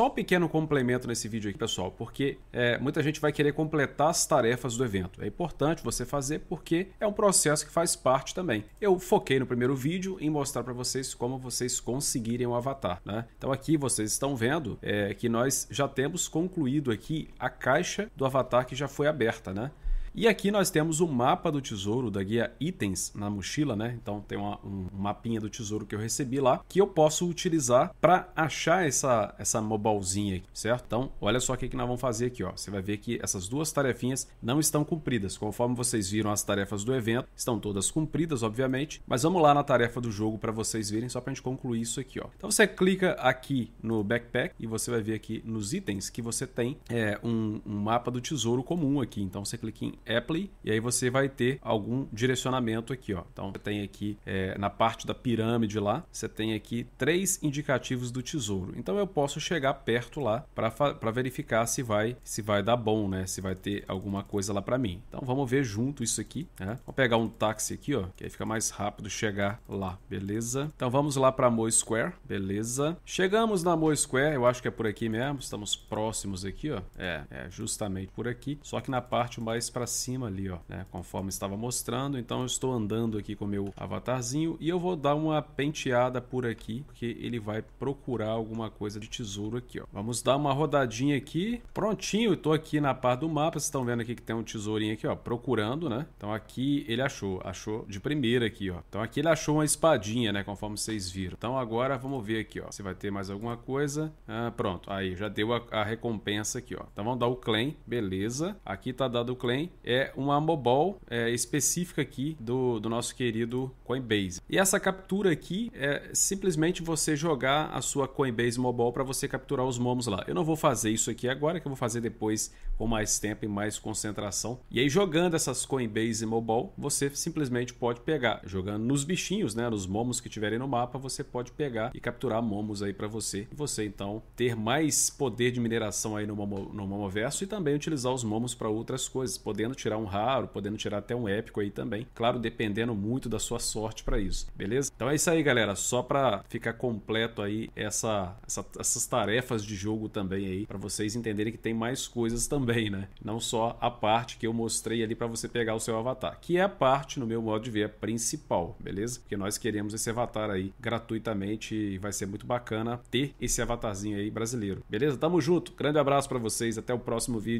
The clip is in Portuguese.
Só um pequeno complemento nesse vídeo aqui, pessoal, porque é, muita gente vai querer completar as tarefas do evento. É importante você fazer porque é um processo que faz parte também. Eu foquei no primeiro vídeo em mostrar para vocês como vocês conseguirem o um avatar. Né? Então aqui vocês estão vendo é, que nós já temos concluído aqui a caixa do avatar que já foi aberta. Né? E aqui nós temos o mapa do tesouro da guia itens na mochila, né? Então tem uma, um mapinha do tesouro que eu recebi lá que eu posso utilizar para achar essa essa mobilezinha, aqui, certo? Então olha só o que, que nós vamos fazer aqui, ó. Você vai ver que essas duas tarefinhas não estão cumpridas. Conforme vocês viram as tarefas do evento estão todas cumpridas, obviamente. Mas vamos lá na tarefa do jogo para vocês verem só para a gente concluir isso aqui, ó. Então você clica aqui no backpack e você vai ver aqui nos itens que você tem é, um, um mapa do tesouro comum aqui. Então você clica em Apple, e aí você vai ter algum direcionamento aqui. Ó. Então, você tem aqui é, na parte da pirâmide lá, você tem aqui três indicativos do tesouro. Então, eu posso chegar perto lá para verificar se vai, se vai dar bom, né? se vai ter alguma coisa lá para mim. Então, vamos ver junto isso aqui. Né? Vou pegar um táxi aqui, ó, que aí fica mais rápido chegar lá, beleza? Então, vamos lá para Mo Square, beleza? Chegamos na Mo Square, eu acho que é por aqui mesmo, estamos próximos aqui, ó. É, é justamente por aqui, só que na parte mais para cima ali, ó, né? Conforme estava mostrando, então eu estou andando aqui com o meu avatarzinho e eu vou dar uma penteada por aqui, porque ele vai procurar alguma coisa de tesouro aqui, ó. Vamos dar uma rodadinha aqui. Prontinho, estou aqui na parte do mapa, vocês estão vendo aqui que tem um tesourinho aqui, ó, procurando, né? Então aqui ele achou, achou de primeira aqui, ó. Então aqui ele achou uma espadinha, né, conforme vocês viram. Então agora vamos ver aqui, ó, se vai ter mais alguma coisa. Ah, pronto, aí já deu a, a recompensa aqui, ó. Então vamos dar o claim, beleza. Aqui tá dado o claim é uma mobile é, específica aqui do, do nosso querido Coinbase. E essa captura aqui é simplesmente você jogar a sua Coinbase Mobile para você capturar os momos lá. Eu não vou fazer isso aqui agora, que eu vou fazer depois com mais tempo e mais concentração. E aí jogando essas Coinbase Mobile, você simplesmente pode pegar, jogando nos bichinhos, né, nos momos que tiverem no mapa, você pode pegar e capturar momos aí para você. E você então ter mais poder de mineração aí no, momo, no Momoverso e também utilizar os momos para outras coisas, podendo podendo tirar um raro, podendo tirar até um épico aí também. Claro, dependendo muito da sua sorte para isso, beleza? Então é isso aí, galera. Só para ficar completo aí essa, essa, essas tarefas de jogo também aí, para vocês entenderem que tem mais coisas também, né? Não só a parte que eu mostrei ali para você pegar o seu avatar, que é a parte, no meu modo de ver, principal, beleza? Porque nós queremos esse avatar aí gratuitamente e vai ser muito bacana ter esse avatarzinho aí brasileiro, beleza? Tamo junto, grande abraço para vocês, até o próximo vídeo.